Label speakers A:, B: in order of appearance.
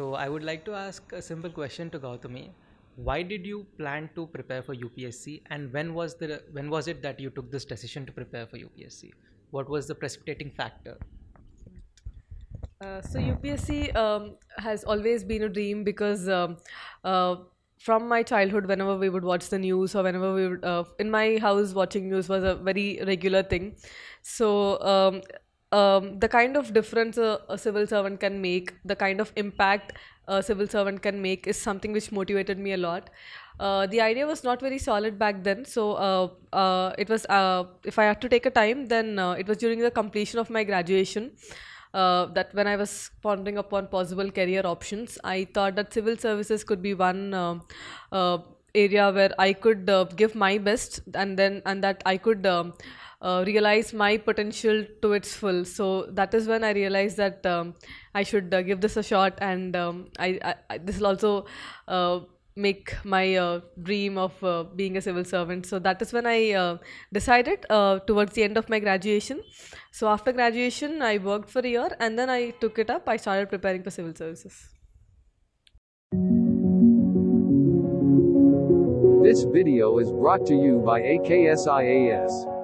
A: So I would like to ask a simple question to Gautami. Why did you plan to prepare for UPSC and when was the when was it that you took this decision to prepare for UPSC? What was the precipitating factor?
B: Uh, so UPSC um, has always been a dream because um, uh, from my childhood whenever we would watch the news or whenever we would uh, in my house watching news was a very regular thing so um, um, the kind of difference a, a, civil servant can make, the kind of impact a civil servant can make is something which motivated me a lot. Uh, the idea was not very solid back then, so uh, uh, it was, uh, if I had to take a time, then uh, it was during the completion of my graduation. Uh, that when I was pondering upon possible career options, I thought that civil services could be one area where I could give my best, and then and that I could um, uh, realize my potential to its full. So that is when I realized that um, I should uh, give this a shot, and um, I, I, this will also uh, make my uh, dream of uh, being a civil servant. So that is when I decided towards the end of my graduation. So after graduation, I worked for a year, and then I took it up. I started preparing for civil services. This video is brought to you by AKSIAS.